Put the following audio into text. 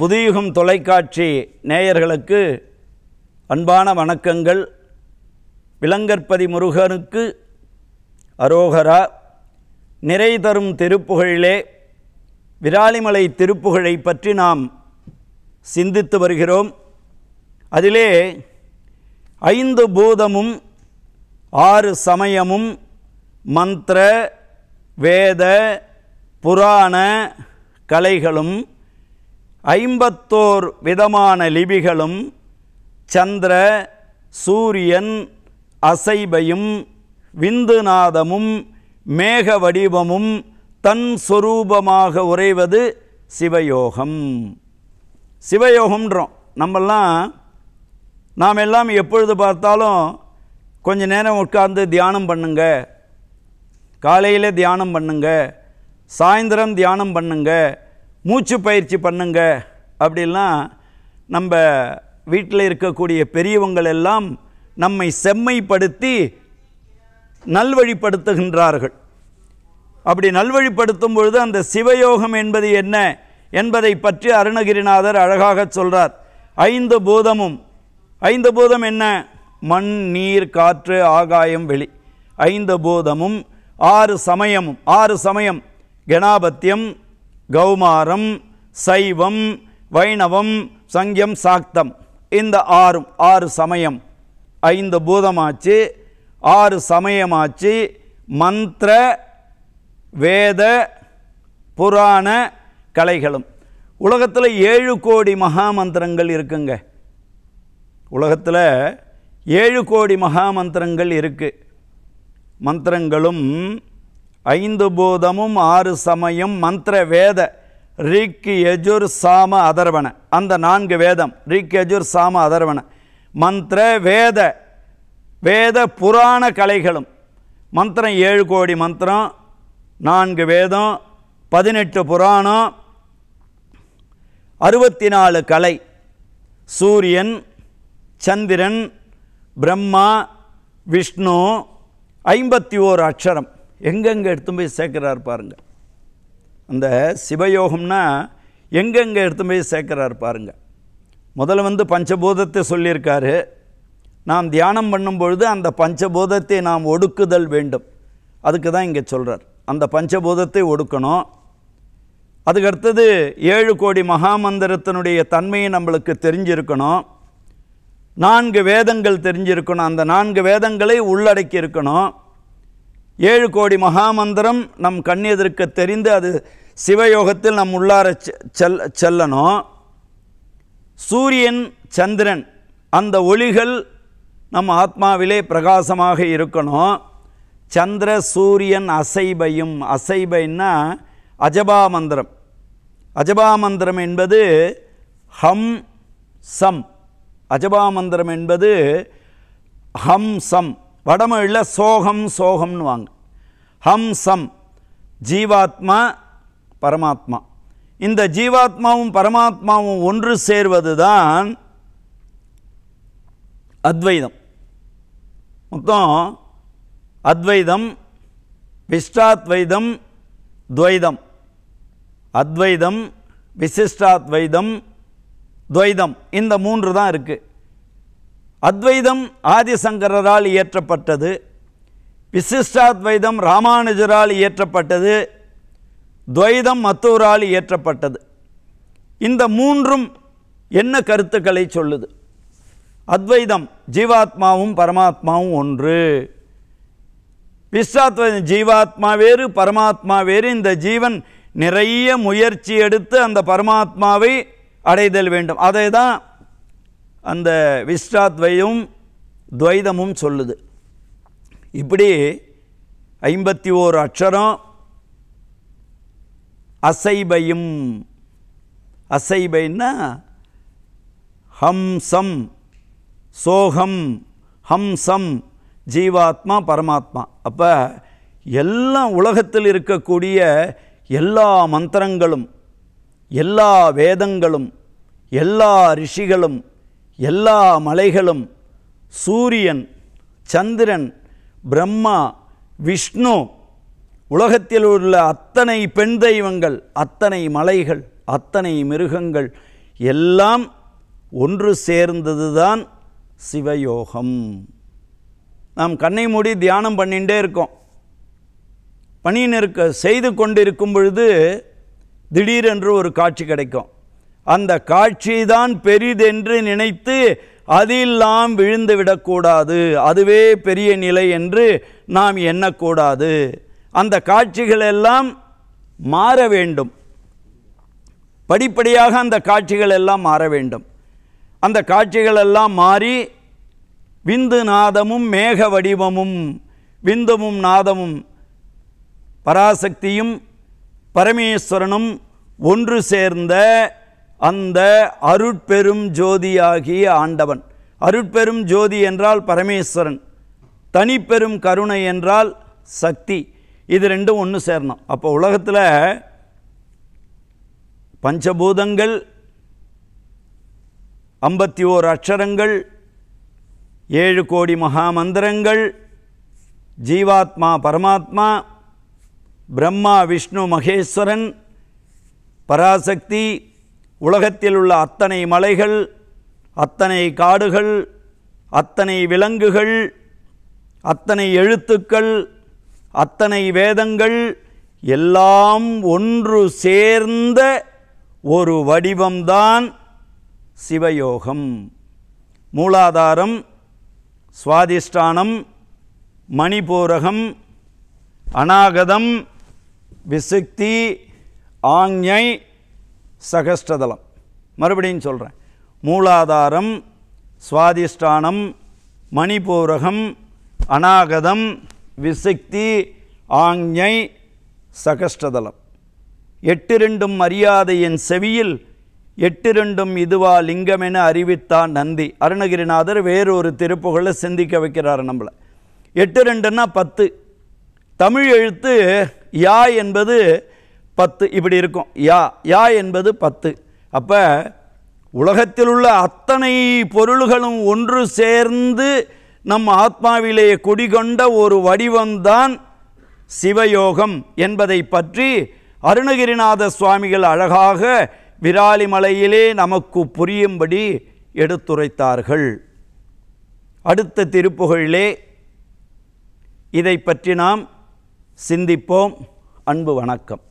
புதியுகம் தொலைக்காட்சி நேயர்களுக்கு அன்பான வணக்கங்கள் விலங்கற்பதி முருகனுக்கு அரோகரா நிறை தரும் திருப்புகழிலே விராலிமலை திருப்புகழை பற்றி நாம் சிந்தித்து வருகிறோம் அதிலே ஐந்து பூதமும் ஆறு சமயமும் மந்திர வேத புராண கலைகளும் ஐம்பத்தோர் விதமான லிபிகளும் சந்திர சூரியன் அசைபையும் விந்துநாதமும் மேக வடிவமும் தன் சொரூபமாக உறைவது சிவயோகம் சிவயோகம்ன்றோம் நம்மெல்லாம் நாம் எல்லாம் எப்பொழுது பார்த்தாலும் கொஞ்ச நேரம் உட்கார்ந்து தியானம் பண்ணுங்க காலையில் தியானம் பண்ணுங்க சாயந்தரம் தியானம் பண்ணுங்கள் மூச்சு பயிற்சி பண்ணுங்க அப்படிலாம் நம்ம வீட்டில் இருக்கக்கூடிய பெரியவங்கள் எல்லாம் நம்மை செம்மைப்படுத்தி நல்வழிப்படுத்துகின்றார்கள் அப்படி நல்வழிப்படுத்தும் பொழுது அந்த சிவயோகம் என்பது என்ன என்பதை பற்றி அருணகிரிநாதர் அழகாக சொல்கிறார் ஐந்து பூதமும் ஐந்து பூதம் என்ன மண் நீர் காற்று ஆகாயம் வெளி ஐந்து பூதமும் ஆறு சமயமும் ஆறு சமயம் கணாபத்தியம் கௌமாரம் சைவம் வைணவம் சங்கியம் சாக்தம் இந்த ஆறும் ஆறு சமயம் ஐந்து பூதமாச்சு ஆறு சமயமாச்சு மந்திர வேத புராண கலைகளும் உலகத்தில் ஏழு கோடி மகா மந்திரங்கள் இருக்குங்க உலகத்தில் ஏழு கோடி மகா மந்திரங்கள் இருக்குது மந்திரங்களும் ஐந்து பூதமும் ஆறு சமயம் மந்திர வேத ரிக் எஜுர் சாம அதர்வன அந்த நான்கு வேதம் ரிக் எஜுர் சாம அதர்வன மந்திர வேத வேத புராண கலைகளும் மந்திரம் ஏழு கோடி மந்திரம் நான்கு வேதம் பதினெட்டு புராணம் அறுபத்தி நாலு கலை சூரியன் சந்திரன் பிரம்மா விஷ்ணு ஐம்பத்தி ஓர் அக்ஷரம் எங்கெங்கே எடுத்து போய் சேர்க்குறாரு பாருங்கள் அந்த சிவயோகம்னா எங்கெங்கே எடுத்து போய் சேர்க்குறாரு பாருங்கள் முதல்ல வந்து பஞ்சபூதத்தை சொல்லியிருக்காரு நாம் தியானம் பண்ணும் பொழுது அந்த பஞ்சபூதத்தை நாம் ஒடுக்குதல் வேண்டும் அதுக்கு தான் இங்கே சொல்கிறார் அந்த பஞ்சபூதத்தை ஒடுக்கணும் அதுக்கடுத்தது ஏழு கோடி மகாமந்திரத்தினுடைய தன்மையை நம்மளுக்கு தெரிஞ்சிருக்கணும் நான்கு வேதங்கள் தெரிஞ்சிருக்கணும் அந்த நான்கு வேதங்களை உள்ளடக்கி இருக்கணும் ஏழு கோடி மகாமந்திரம் நம் கண்ணெதிர்க்க தெரிந்து அது சிவயோகத்தில் நம் உள்ளார செல் செல்லணும் சூரியன் சந்திரன் அந்த ஒளிகள் நம் ஆத்மாவிலே பிரகாசமாக இருக்கணும் சந்திர சூரியன் அசைபையும் அசைபைன்னா அஜபா மந்திரம் அஜபா மந்திரம் என்பது ஹம் சம் அஜபா மந்திரம் என்பது ஹம் சம் வடமொழியில் சோகம் சோகம்னு வாங்க ஹம் சம் ஜீவாத்மா பரமாத்மா இந்த ஜீவாத்மாவும் பரமாத்மாவும் ஒன்று சேர்வது தான் அத்வைதம் மொத்தம் அத்வைதம் விஷ்டாத்வைதம் துவைதம் அத்வைதம் விசிஷ்டாத்வைதம் துவைதம் இந்த மூன்று தான் இருக்குது அத்வைதம் ஆதிசங்கரால் இயற்றப்பட்டது விசிஷ்டாத்வைதம் ராமானுஜரால் இயற்றப்பட்டது துவைதம் மத்தூரால் இயற்றப்பட்டது இந்த மூன்றும் என்ன கருத்துக்களை சொல்லுது அத்வைதம் ஜீவாத்மாவும் பரமாத்மாவும் ஒன்று விஸ்வாத்வைதம் ஜீவாத்மா வேறு பரமாத்மா வேறு இந்த ஜீவன் நிறைய முயற்சி எடுத்து அந்த பரமாத்மாவை அடைதல் வேண்டும் அதை தான் அந்த விஸ்டாத்வையும் துவைதமும் சொல்லுது இப்படி ஐம்பத்தி ஓர் அக்ஷரம் அசைபையும் அசைபைன்னா ஹம்சம் சோகம் ஹம்சம் ஜீவாத்மா பரமாத்மா அப்போ எல்லாம் உலகத்தில் இருக்கக்கூடிய எல்லா மந்திரங்களும் எல்லா வேதங்களும் எல்லா ரிஷிகளும் எல்லா மலைகளும் சூரியன் சந்திரன் பிரம்மா விஷ்ணு உலகத்தில் உள்ள அத்தனை பெண் தெய்வங்கள் அத்தனை மலைகள் அத்தனை மிருகங்கள் எல்லாம் ஒன்று சேர்ந்ததுதான் சிவயோகம் நாம் கண்ணை மூடி தியானம் பண்ணிகிட்டே இருக்கோம் பணியினருக்க செய்து கொண்டிருக்கும் பொழுது திடீரென்று ஒரு காட்சி கிடைக்கும் அந்த காட்சிதான் பெரிதென்று நினைத்து அதில் நாம் விழுந்து விடக்கூடாது அதுவே பெரிய நிலை என்று நாம் எண்ணக்கூடாது அந்த காட்சிகள் எல்லாம் மாற வேண்டும் படிப்படியாக அந்த காட்சிகள் எல்லாம் மாற வேண்டும் அந்த காட்சிகள் எல்லாம் மாறி விந்து நாதமும் மேக வடிவமும் விந்துமும் நாதமும் பராசக்தியும் பரமேஸ்வரனும் ஒன்று சேர்ந்த அந்த அருட்பெரும் ஜோதியாகிய ஆண்டவன் அருட்பெரும் ஜோதி என்றால் பரமேஸ்வரன் தனிப்பெரும் கருணை என்றால் சக்தி இது ரெண்டும் ஒன்று சேரணும் அப்போ உலகத்தில் பஞ்சபூதங்கள் ஐம்பத்தி ஓர் அக்ஷரங்கள் ஏழு கோடி மகாமந்திரங்கள் ஜீவாத்மா பரமாத்மா பிரம்மா விஷ்ணு மகேஸ்வரன் பராசக்தி உலகத்தில் உள்ள அத்தனை மலைகள் அத்தனை காடுகள் அத்தனை விலங்குகள் அத்தனை எழுத்துக்கள் அத்தனை வேதங்கள் எல்லாம் ஒன்று சேர்ந்த ஒரு வடிவம்தான் சிவயோகம் மூலாதாரம் சுவாதிஷ்டானம் மணிபூரகம் அநாகதம் விசுக்தி ஆஞ்ஞை சகஸ்டதலம் மறுபடியும் சொல்கிறேன் மூலாதாரம் சுவாதிஷ்டானம் மணிபூரகம் அநாகதம் விசக்தி ஆஞ்ஞை சகஷ்டதலம் எட்டு ரெண்டும் மரியாதையின் செவியில் எட்டு ரெண்டும் இதுவா லிங்கம் என அறிவித்தான் நந்தி அருணகிரிநாதர் வேறொரு திருப்புகளை சிந்திக்க வைக்கிறார் நம்மளை எட்டு ரெண்டுன்னா பத்து தமிழ் எழுத்து யா என்பது பத்து இப்படி இருக்கும் யா யா என்பது பத்து அப்போ உலகத்தில் உள்ள அத்தனை பொருள்களும் ஒன்று சேர்ந்து நம் ஆத்மாவிலே குடிகொண்ட ஒரு வடிவம்தான் சிவயோகம் என்பதை பற்றி அருணகிரிநாத சுவாமிகள் அழகாக விராலிமலையிலே நமக்கு புரியும்படி எடுத்துரைத்தார்கள் அடுத்த திருப்புகழிலே இதை பற்றி நாம் சிந்திப்போம் அன்பு வணக்கம்